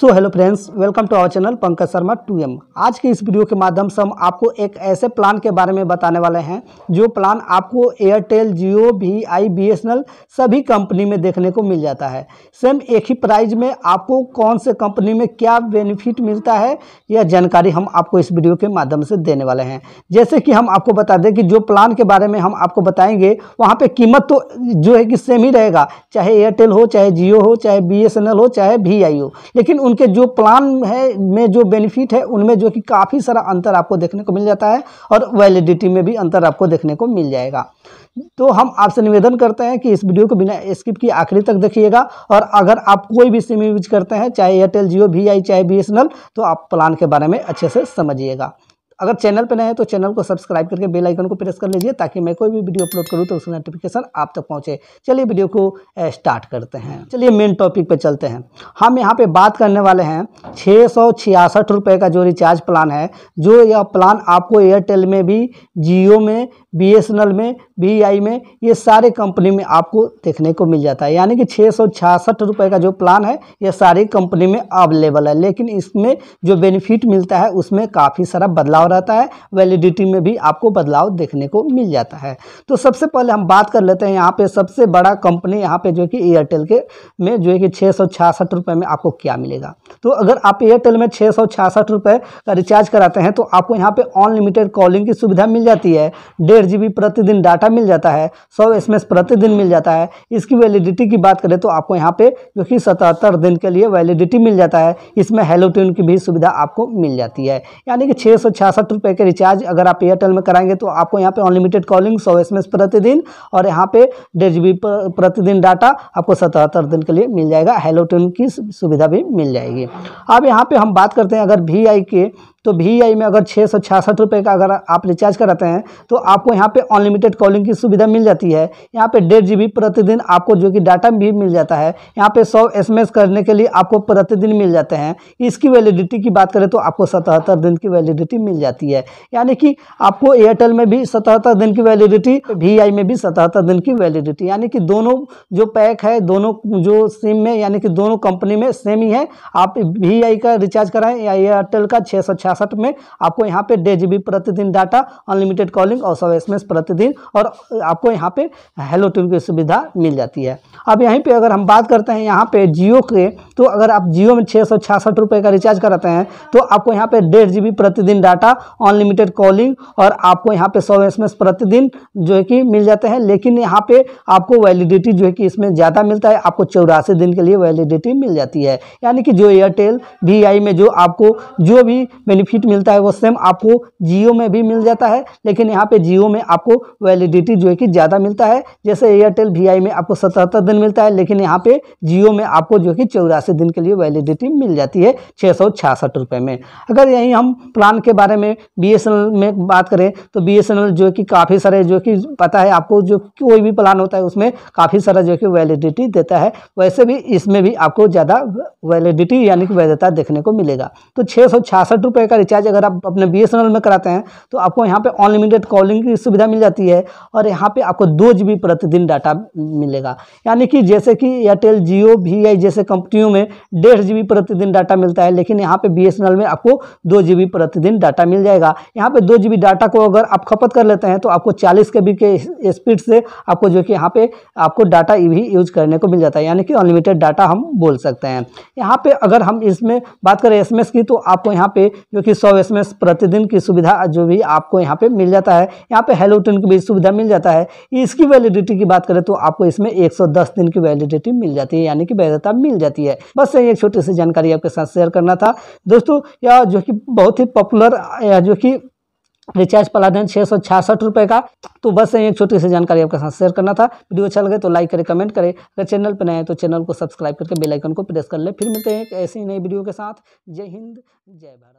so hello friends welcome to our channel Pankaj Sharma टू एम आज के इस वीडियो के माध्यम से हम आपको एक ऐसे प्लान के बारे में बताने वाले हैं जो प्लान आपको Airtel Jio V I B S N L सभी कंपनी में देखने को मिल जाता है सेम एक ही प्राइस में आपको कौन से कंपनी में क्या बेनिफिट मिलता है यह जानकारी हम आपको इस वीडियो के माध्यम से देने वाले हैं जैसे कि हम आपको बता दें कि जो प्लान के बारे में हम आपको बताएंगे वहाँ पर कीमत तो जो है कि सेम ही रहेगा चाहे एयरटेल हो चाहे जियो हो चाहे बी एस एन एल हो चाहे वी आई हो लेकिन उनके जो प्लान है में जो बेनिफिट है उनमें जो कि काफ़ी सारा अंतर आपको देखने को मिल जाता है और वैलिडिटी में भी अंतर आपको देखने को मिल जाएगा तो हम आपसे निवेदन करते हैं कि इस वीडियो को बिना स्किप की आखिरी तक देखिएगा और अगर आप कोई भी सिम यूज करते हैं चाहे एयरटेल जियो वी आई चाहे बी तो आप प्लान के बारे में अच्छे से समझिएगा अगर चैनल पर नए हैं तो चैनल को सब्सक्राइब करके बेल आइकन को प्रेस कर लीजिए ताकि मैं कोई भी वीडियो अपलोड करूँ तो उसका नोटिफिकेशन आप तक पहुँचे चलिए वीडियो को स्टार्ट करते हैं चलिए मेन टॉपिक पर चलते हैं हम यहाँ पर बात करने वाले हैं छः सौ छियासठ रुपये का जो रिचार्ज प्लान है जो यह प्लान आपको एयरटेल में भी जियो में बी में बी e में ये सारे कंपनी में आपको देखने को मिल जाता है यानी कि छः सौ छियासठ रुपये का जो प्लान है ये सारी कंपनी में अवेलेबल है लेकिन इसमें जो बेनिफिट मिलता है उसमें काफ़ी सारा बदलाव रहता है वैलिडिटी में भी आपको बदलाव देखने को मिल जाता है तो सबसे पहले हम बात कर लेते हैं यहाँ पर सबसे बड़ा कंपनी यहाँ पर जो है कि एयरटेल के में जो है कि छः सौ छियासठ रुपये में आपको क्या मिलेगा तो अगर आप एयरटेल में छः सौ छियासठ रुपये का रिचार्ज कराते हैं तो आपको यहाँ पर अनलिमिटेड कॉलिंग की सुविधा मिल जाती है डे डेढ़ जी प्रतिदिन डाटा मिल जाता है सौ एस प्रतिदिन मिल जाता है इसकी वैलिडिटी की बात करें तो आपको यहाँ पे जो कि सतहत्तर दिन के लिए वैलिडिटी मिल जाता है इसमें हेलो ट्यून की भी सुविधा आपको मिल जाती है यानी कि छः सौ छियासठ के रिचार्ज अगर आप एयरटेल में कराएंगे तो आपको यहाँ पे अनलिमिटेड कॉलिंग सौ एस प्रतिदिन और यहाँ पे डेढ़ जी प्रतिदिन डाटा आपको सतहत्तर दिन के लिए मिल जाएगा हेलो ट्यून की सुविधा भी मिल जाएगी अब यहाँ पर हम बात करते हैं अगर वी के तो वी आई में अगर छः सौ छियासठ रुपये का अगर आप रिचार्ज कराते हैं तो आपको यहाँ पे अनलिमिटेड कॉलिंग की सुविधा मिल जाती है यहाँ पे डेढ़ जी प्रतिदिन आपको जो कि डाटा भी मिल जाता है यहाँ पे सौ एस करने के लिए आपको प्रतिदिन मिल जाते हैं इसकी वैलिडिटी की बात करें तो आपको सतहत्तर दिन की वैलिडिटी मिल जाती है यानी कि आपको एयरटेल में भी सतहत्तर दिन की वैलिडिटी वी में भी सतहत्तर दिन की वैलिडिटी यानी कि दोनों जो पैक है दोनों जो सिम में यानी कि दोनों कंपनी में सेम ही है आप वी का रिचार्ज कराएँ या एयरटेल का छः छियासठ में आपको यहाँ पे डे जी प्रतिदिन डाटा अनलिमिटेड कॉलिंग और सौ एस प्रतिदिन और आपको यहाँ पे हेलो टून की सुविधा मिल जाती है अब यहीं पर अगर हम बात करते हैं यहाँ पे जियो के तो अगर आप जियो में छः सौ रुपये का रिचार्ज कराते हैं तो आपको यहाँ पे डेढ़ जी प्रतिदिन डाटा अनलिमिटेड कॉलिंग और आपको यहाँ पे सौ एस प्रतिदिन जो है कि मिल जाते हैं लेकिन यहाँ पे आपको वैलिडिटी जो है कि इसमें ज़्यादा मिलता है आपको चौरासी दिन के लिए वैलिडिटी मिल जाती है यानी कि जो एयरटेल वी में जो आपको जो भी बेनिफिट मिलता है वो सेम आपको जियो में भी मिल जाता है लेकिन यहाँ पे जियो में आपको वैलिडिटी जो है कि ज़्यादा मिलता है जैसे एयरटेल वी में आपको सतहत्तर दिन मिलता है लेकिन यहाँ पे जियो में आपको जो है कि चौरासी सतासी दिन के लिए वैलिडिटी मिल जाती है छः सौ छियासठ में अगर यहीं हम प्लान के बारे में बी में बात करें तो बी जो कि काफ़ी सारे जो कि पता है आपको जो कोई भी प्लान होता है उसमें काफ़ी सारा जो कि वैलिडिटी देता है वैसे भी इसमें भी आपको ज़्यादा वैलिडिटी यानी कि वैधता देखने को मिलेगा तो छः सौ छियासठ का रिचार्ज अगर आप अपने बी में कराते हैं तो आपको यहाँ पर अनलिमिटेड कॉलिंग की सुविधा मिल जाती है और यहाँ पर आपको दो जी प्रतिदिन डाटा मिलेगा यानी कि जैसे कि एयरटेल जियो वी जैसे कंपनियों में में डेढ़ जी प्रतिदिन डाटा मिलता है लेकिन यहाँ पे बी में आपको दो जी प्रतिदिन डाटा मिल जाएगा यहाँ पे दो जी डाटा को अगर आप खपत कर लेते हैं तो आपको चालीस के बी के स्पीड से आपको जो कि यहाँ पे आपको डाटा भी यूज करने को मिल जाता है यानी कि अनलिमिटेड डाटा हम बोल सकते हैं यहाँ पर अगर हम इसमें बात करें एस की तो आपको यहाँ पर जो कि सौ एस प्रतिदिन की सुविधा जो भी आपको यहाँ पर मिल जाता है यहाँ पर हेलोटन की भी सुविधा मिल जाता है इसकी वैलिडिटी की बात करें तो आपको इसमें 110 दिन की वैलिडिटी मिल जाती है यानी कि वैधता मिल जाती है बस यही एक छोटी सी जानकारी आपके साथ शेयर करना था दोस्तों यह जो कि बहुत ही पॉपुलर या जो कि रिचार्ज प्लान है छः सौ छियासठ रुपये का तो बस यही एक छोटी सी जानकारी आपके साथ शेयर करना था वीडियो अच्छा लगे तो लाइक करें कमेंट करें अगर चैनल पर नए हैं तो चैनल को सब्सक्राइब करके बेलाइकन को प्रेस कर लें फिर मिलते हैं एक ऐसी नई वीडियो के साथ जय हिंद जय भारत